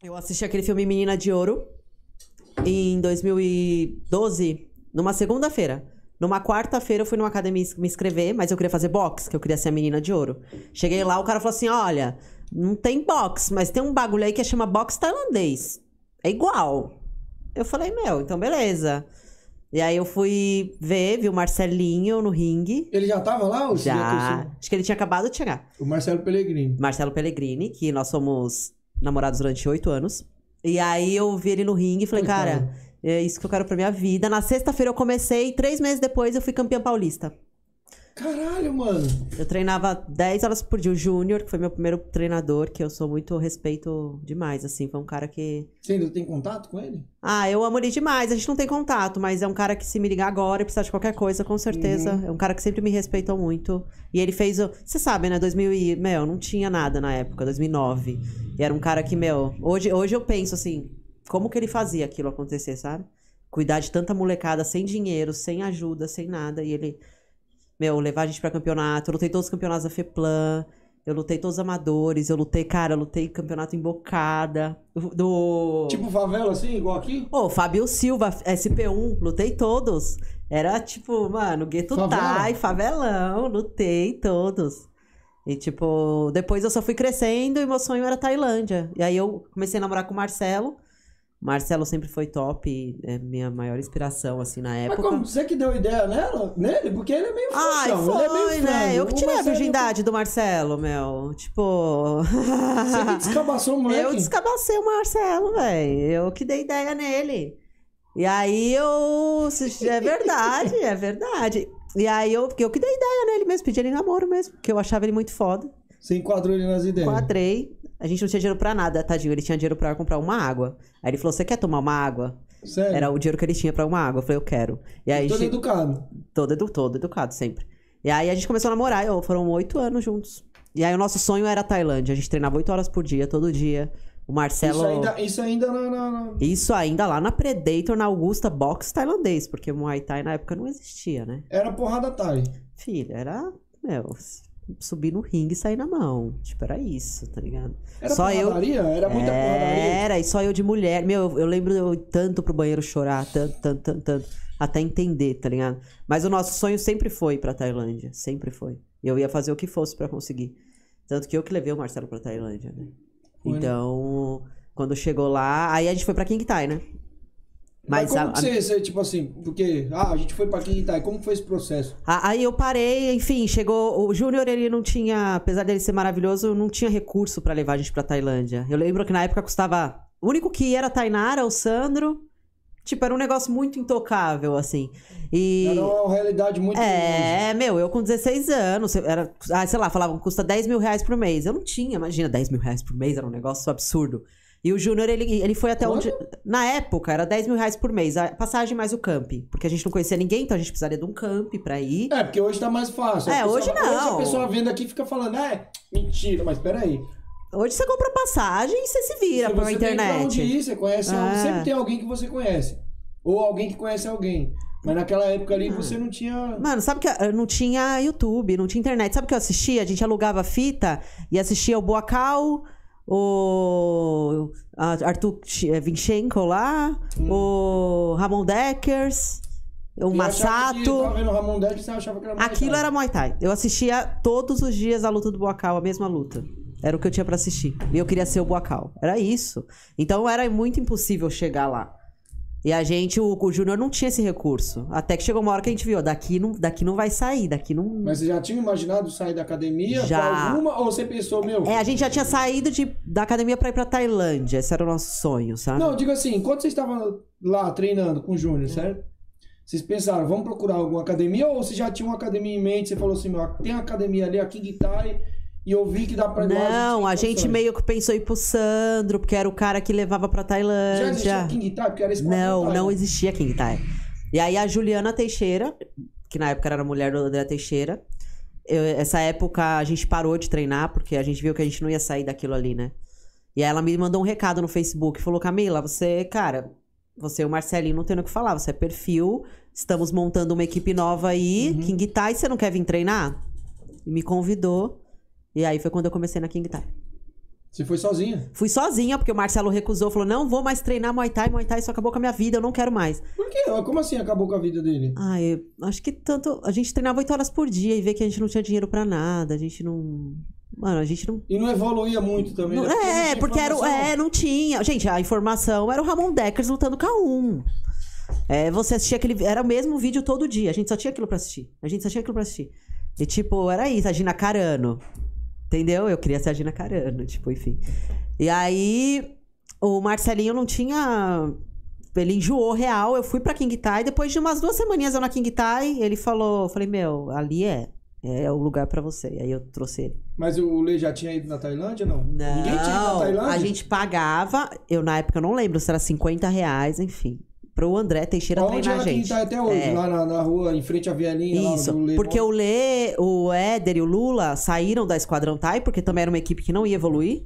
Eu assisti aquele filme Menina de Ouro em 2012, numa segunda-feira. Numa quarta-feira eu fui numa academia me inscrever, mas eu queria fazer boxe, que eu queria ser a menina de ouro. Cheguei lá, o cara falou assim: olha, não tem boxe, mas tem um bagulho aí que chama boxe tailandês. É igual. Eu falei, meu, então beleza. E aí eu fui ver, vi o Marcelinho no ringue. Ele já tava lá? Ou já. Acho que ele tinha acabado de chegar. O Marcelo Pellegrini. Marcelo Pellegrini, que nós somos Namorados durante oito anos. E aí eu vi ele no ringue e falei, cara, é isso que eu quero pra minha vida. Na sexta-feira eu comecei, três meses depois eu fui campeã paulista. Caralho, mano. Eu treinava 10 horas por dia. O Júnior, que foi meu primeiro treinador, que eu sou muito respeito demais, assim. Foi um cara que. Você ainda tem contato com ele? Ah, eu amo ele demais. A gente não tem contato, mas é um cara que se me ligar agora e precisar de qualquer coisa, com certeza. Uhum. É um cara que sempre me respeitou muito. E ele fez. Você sabe, né? 2000 e. Meu, não tinha nada na época, 2009. E era um cara que, meu. Hoje, hoje eu penso assim. Como que ele fazia aquilo acontecer, sabe? Cuidar de tanta molecada sem dinheiro, sem ajuda, sem nada. E ele meu, levar a gente para campeonato. Eu lutei todos os campeonatos da FEPLAN. Eu lutei todos os amadores, eu lutei, cara, eu lutei campeonato em bocada. Do. Tipo favela, assim, igual aqui? Ô, oh, Fábio Silva, SP1, lutei todos. Era tipo, mano, Gueto Tai, favelão, lutei todos. E tipo, depois eu só fui crescendo e meu sonho era Tailândia. E aí eu comecei a namorar com o Marcelo. Marcelo sempre foi top, é minha maior inspiração, assim, na época. Mas como você que deu ideia nela, nele? Porque ele é meio Ai, foi, ele é meio né? Eu que tirei a virgindade é... do Marcelo, meu. Tipo... Você que descabaçou o moleque. Eu descabacei o Marcelo, velho. Eu que dei ideia nele. E aí eu... É verdade, é verdade. E aí eu, eu que dei ideia nele mesmo, pedi ele namoro mesmo. Porque eu achava ele muito foda. Você enquadrou ele nas ideias. Enquadrei. A gente não tinha dinheiro para nada, tadinho. Ele tinha dinheiro para comprar uma água. Aí ele falou: Você quer tomar uma água? Sério? Era o dinheiro que ele tinha para uma água. Eu falei: Eu quero. E aí, todo gente... educado. Todo, edu... todo educado, sempre. E aí a gente começou a namorar. Eu... Foram oito anos juntos. E aí o nosso sonho era a Tailândia. A gente treinava oito horas por dia, todo dia. O Marcelo. Isso ainda, isso ainda na, na, na, Isso ainda lá na Predator, na Augusta Box tailandês, porque Muay Thai na época não existia, né? Era porrada Thai. Filha, era. Meu, subir no ringue e sair na mão. Tipo, era isso, tá ligado? Era só Eu... Era muita é... porradaria? Era, e só eu de mulher. Meu, eu lembro eu tanto pro banheiro chorar, tanto, tanto, tanto, tanto. Até entender, tá ligado? Mas o nosso sonho sempre foi pra Tailândia. Sempre foi. Eu ia fazer o que fosse para conseguir. Tanto que eu que levei o Marcelo pra Tailândia, né? Foi, né? então, né? quando chegou lá... Aí a gente foi pra King Thai, né? Mas, Mas como a, que você, você, tipo assim, porque ah, a gente foi para Quinta, tá, como foi esse processo? Aí eu parei, enfim, chegou o Júnior, ele não tinha, apesar dele ser maravilhoso, não tinha recurso para levar a gente para Tailândia. Eu lembro que na época custava, o único que ia era a Tainara, o Sandro, Tipo, era um negócio muito intocável, assim. E... Era uma realidade muito. É, grande. meu, eu com 16 anos, era, ah, sei lá, falavam custa 10 mil reais por mês. Eu não tinha, imagina, 10 mil reais por mês era um negócio absurdo. E o Júnior, ele, ele foi até Quanto? onde. Na época, era 10 mil reais por mês. A passagem mais o camp. Porque a gente não conhecia ninguém, então a gente precisaria de um camp pra ir. É, porque hoje tá mais fácil. É, pessoa, hoje não. Hoje a pessoa vendo aqui fica falando, é, mentira, mas peraí. Hoje você compra passagem e você se vira pela internet. Tem pra onde ir, você conhece. Ah. Sempre tem alguém que você conhece. Ou alguém que conhece alguém. Mas naquela época ali você não tinha. Mano, sabe que eu não tinha YouTube, não tinha internet. Sabe o que eu assistia? A gente alugava fita e assistia o Boacal. Cal o Arthur eh, Vinchenko lá, hum. o Ramon Deckers, o Massato. Ramon Deckers, achava que era Muay Thai. Aquilo era Muay Thai. Eu assistia todos os dias a luta do Boacal, a mesma luta. Era o que eu tinha para assistir. E eu queria ser o Boacal. Era isso. Então era muito impossível chegar lá. E a gente, o, o Júnior não tinha esse recurso. Até que chegou uma hora que a gente viu, daqui não, daqui não vai sair, daqui não. Mas você já tinha imaginado sair da academia já. alguma? Ou você pensou, meu. É, a gente já tinha saído de, da academia pra ir pra Tailândia. Esse era o nosso sonho, sabe? Não, eu digo assim, enquanto vocês estavam lá treinando com o Júnior, é. certo? Vocês pensaram, vamos procurar alguma academia? Ou você já tinha uma academia em mente? Você falou assim, meu, tem uma academia ali, a King Tai e vi que dá pra Não, a gente meio que pensou em ir pro Sandro, porque era o cara que levava pra Tailândia. Já existia King Thai? Porque era Não, não né? existia King Thai. E aí a Juliana Teixeira, que na época era a mulher do André Teixeira, eu, essa época a gente parou de treinar, porque a gente viu que a gente não ia sair daquilo ali, né? E aí ela me mandou um recado no Facebook, falou, Camila, você, cara, você e o Marcelinho não tem o que falar, você é perfil, estamos montando uma equipe nova aí, uhum. King Tai, você não quer vir treinar? E me convidou. E aí foi quando eu comecei na King Thai. Você foi sozinha? Fui sozinha, porque o Marcelo recusou, falou: não vou mais treinar Muay Thai, Muay Thai, isso acabou com a minha vida, eu não quero mais. Por quê? Como assim acabou com a vida dele? Ah, eu acho que tanto. A gente treinava oito horas por dia e vê que a gente não tinha dinheiro para nada, a gente não. Mano, a gente não. E não evoluía muito também. Não, né? porque é, não porque era, é, não tinha. Gente, a informação era o Ramon Deckers lutando com a É, você assistia aquele. Era o mesmo vídeo todo dia. A gente só tinha aquilo pra assistir. A gente só tinha aquilo pra assistir. E tipo, era isso, a Gina Carano. Entendeu? Eu queria ser a Gina Carano, tipo, enfim. E aí, o Marcelinho não tinha. Ele enjoou real. Eu fui pra King Tai. Depois de umas duas semaninhas eu na King Tai, ele falou: eu falei, meu, ali é. É, é o lugar para você. Aí eu trouxe ele. Mas o Lê já tinha ido na Tailândia, não? Não. Ninguém tinha ido na Tailândia? A gente pagava, eu na época eu não lembro se era 50 reais, enfim para o André Teixeira Onde treinar a gente. Tá até hoje, é. lá na, na, rua, em frente à Vianinha. Isso, lá porque o Lê, o Éder e o Lula saíram da Esquadrão Tai, porque também era uma equipe que não ia evoluir.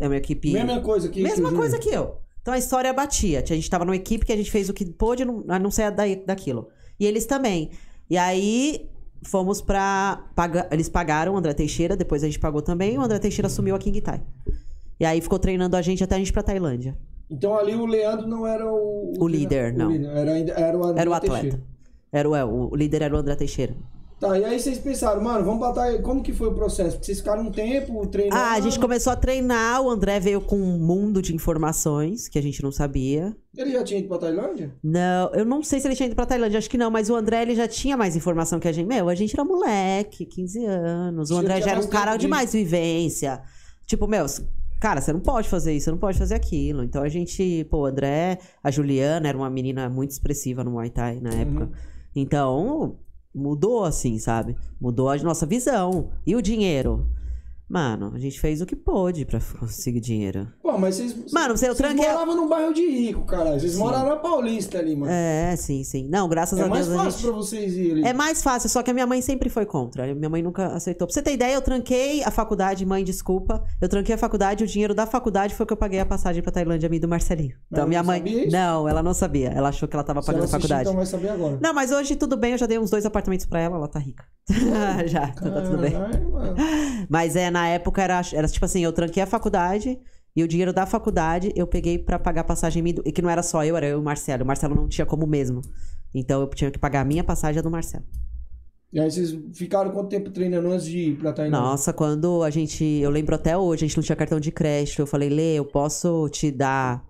É uma equipe... Mesma coisa que Mesma coisa que eu. Então a história batia. A gente tava numa equipe que a gente fez o que pôde, a não ser daí, daquilo. E eles também. E aí, fomos para eles pagaram o André Teixeira, depois a gente pagou também, o André Teixeira sumiu a King Tai. E aí ficou treinando a gente até a gente pra Tailândia. Então ali o Leandro não era o. O, líder, era, não. O líder, era, era o André Era o atleta. Era é, o, o líder era o André Teixeira. Tá, e aí vocês pensaram, mano, vamos batalhar. Como que foi o processo? Porque vocês ficaram um tempo treinando. Ah, a gente começou a treinar, o André veio com um mundo de informações que a gente não sabia. Ele já tinha ido pra Tailândia? Não, eu não sei se ele tinha ido pra Tailândia, acho que não, mas o André ele já tinha mais informação que a gente. Meu, a gente era moleque, 15 anos. O André já era um cara de mais vivência. Tipo, meu, cara, você não pode fazer isso, você não pode fazer aquilo. Então a gente, pô, o André, a Juliana era uma menina muito expressiva no Muay Thai na época. Uhum. Então, mudou assim, sabe? Mudou a nossa visão. E o dinheiro? Mano, a gente fez o que pôde pra conseguir dinheiro. Pô, mas vocês. Mano, você, eu é tranquei. Morava moravam num bairro de rico, cara. Vocês sim. moraram na Paulista ali, mano. É, sim, sim. Não, graças é a Deus. É mais fácil gente... pra vocês irem. É mais fácil, só que a minha mãe sempre foi contra. Minha mãe nunca aceitou. Pra você ter ideia, eu tranquei a faculdade, mãe, desculpa. Eu tranquei a faculdade, o dinheiro da faculdade foi que eu paguei a passagem pra Tailândia, mim do Marcelinho. Então minha mãe. Sabia isso? Não, ela não sabia. Ela achou que ela tava pagando a faculdade. Então vai saber agora. Não, mas hoje tudo bem, eu já dei uns dois apartamentos pra ela, ela tá rica. já, então tá tudo bem. Mas é, na época era, era tipo assim, eu tranquei a faculdade e o dinheiro da faculdade eu peguei para pagar a passagem minha, e que não era só eu, era eu e o Marcelo. O Marcelo não tinha como mesmo. Então eu tinha que pagar a minha passagem e a do Marcelo. E aí vocês ficaram quanto tempo treinando antes de ir pra Tainá? Nossa, quando a gente, eu lembro até hoje, a gente não tinha cartão de crédito. Eu falei, Lê, eu posso te dar,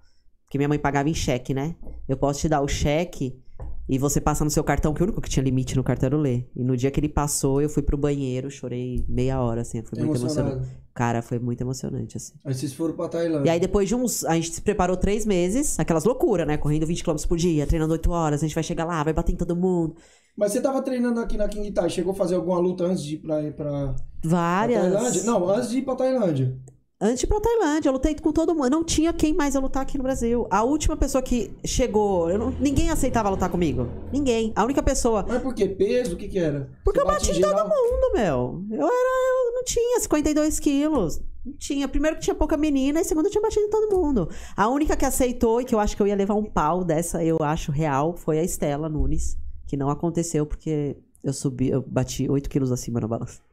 porque minha mãe pagava em cheque, né? Eu posso te dar o cheque e você passa no seu cartão, que o único que tinha limite no cartão era o Lê. E no dia que ele passou, eu fui pro banheiro, chorei meia hora, assim. Foi muito emocionante. Cara, foi muito emocionante, assim. Aí vocês foram pra Tailândia. E aí depois de uns... A gente se preparou três meses. Aquelas loucuras, né? Correndo 20 km por dia, treinando 8 horas. A gente vai chegar lá, vai bater em todo mundo. Mas você tava treinando aqui na King Tai. Chegou a fazer alguma luta antes de ir pra... pra... Várias. Pra Tailândia? Não, antes de ir pra Tailândia antes de ir pra Tailândia, eu lutei com todo mundo. Não tinha quem mais eu lutar aqui no Brasil. A última pessoa que chegou, não, ninguém aceitava lutar comigo. Ninguém. A única pessoa. Mas por que? Peso? O que que era? Porque Você eu bati em geral? todo mundo, meu. Eu era. Eu não tinha 52 quilos. Não tinha. Primeiro que tinha pouca menina, e segundo eu tinha batido em todo mundo. A única que aceitou e que eu acho que eu ia levar um pau dessa, eu acho real, foi a Estela Nunes. Que não aconteceu porque eu subi, eu bati 8 quilos acima na balança.